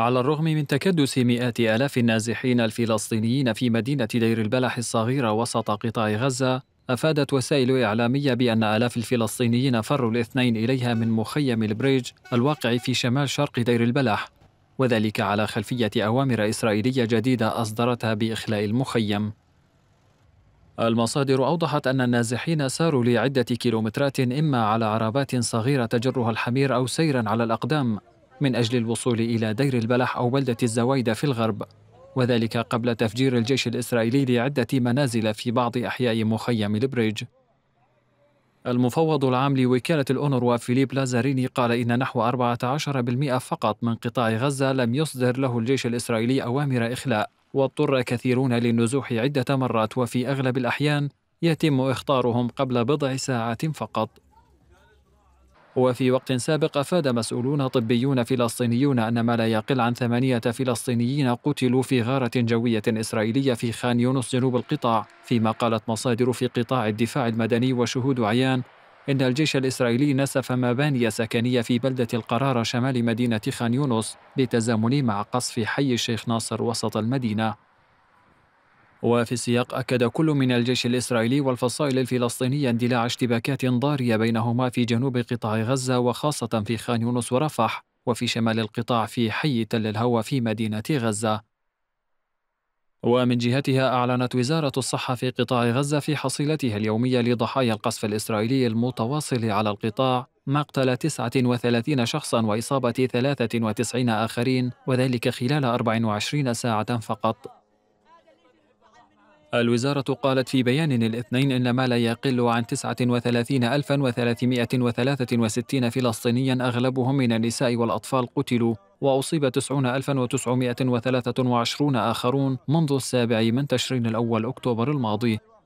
على الرغم من تكدس مئات آلاف النازحين الفلسطينيين في مدينة دير البلح الصغيرة وسط قطاع غزة أفادت وسائل إعلامية بأن آلاف الفلسطينيين فروا الاثنين إليها من مخيم البريج الواقع في شمال شرق دير البلح وذلك على خلفية أوامر إسرائيلية جديدة أصدرتها بإخلاء المخيم المصادر أوضحت أن النازحين ساروا لعدة كيلومترات إما على عربات صغيرة تجرها الحمير أو سيرا على الأقدام من أجل الوصول إلى دير البلح أو بلدة الزويدة في الغرب وذلك قبل تفجير الجيش الإسرائيلي لعدة منازل في بعض أحياء مخيم البريج المفوض العام لوكالة الأونروا فيليب لازاريني قال إن نحو 14% فقط من قطاع غزة لم يصدر له الجيش الإسرائيلي أوامر إخلاء واضطر كثيرون للنزوح عدة مرات وفي أغلب الأحيان يتم إخطارهم قبل بضع ساعات فقط وفي وقت سابق أفاد مسؤولون طبيون فلسطينيون أن ما لا يقل عن ثمانية فلسطينيين قتلوا في غارة جوية إسرائيلية في خان يونس جنوب القطاع فيما قالت مصادر في قطاع الدفاع المدني وشهود عيان إن الجيش الإسرائيلي نسف مباني سكنية في بلدة القرار شمال مدينة خان يونس بتزامن مع قصف حي الشيخ ناصر وسط المدينة وفي السياق أكد كل من الجيش الإسرائيلي والفصائل الفلسطينية اندلاع اشتباكات ضارية بينهما في جنوب قطاع غزة وخاصة في خان يونس ورفح وفي شمال القطاع في حي تل الهوى في مدينة غزة ومن جهتها أعلنت وزارة الصحة في قطاع غزة في حصيلتها اليومية لضحايا القصف الإسرائيلي المتواصل على القطاع مقتل 39 شخصا وإصابة 93 آخرين وذلك خلال 24 ساعة فقط الوزارة قالت في بيان الاثنين إن ما لا يقل عن 39363 فلسطينيا أغلبهم من النساء والأطفال قتلوا وأصيب 90923 آخرون منذ السابع من تشرين الأول أكتوبر الماضي